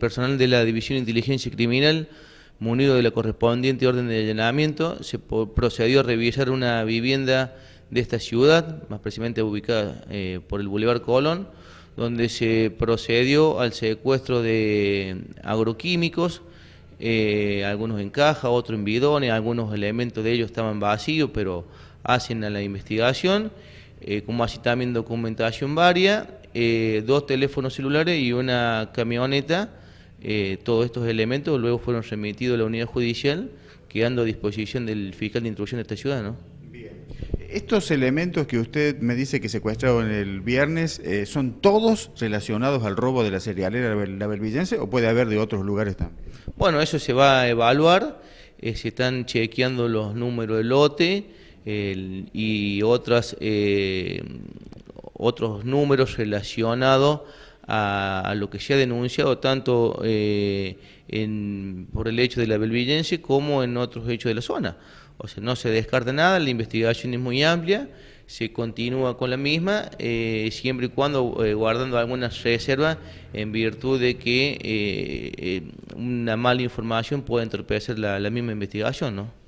Personal de la División de Inteligencia Criminal, munido de la correspondiente orden de allanamiento, se procedió a revisar una vivienda de esta ciudad, más precisamente ubicada eh, por el Boulevard Colón, donde se procedió al secuestro de agroquímicos, eh, algunos en caja, otros en bidones, algunos elementos de ellos estaban vacíos, pero hacen a la investigación, eh, como así también documentación varia, dos teléfonos celulares y una camioneta eh, todos estos elementos luego fueron remitidos a la unidad judicial, quedando a disposición del fiscal de instrucción de esta ciudad, ¿no? Estos elementos que usted me dice que secuestraron el viernes, eh, ¿son todos relacionados al robo de la cerealera La Belvillense o puede haber de otros lugares también? Bueno, eso se va a evaluar, eh, se están chequeando los números de lote y otras, otros números relacionados a, lo que se ha denunciado tanto eh, por el hecho de la Belvillense como en otros hechos de la zona. O sea, no se descarta nada, la investigación es muy amplia, se continúa con la misma, eh, siempre y cuando eh, guardando algunas reservas en virtud de que una mala información puede entorpecer la, la misma investigación, ¿no?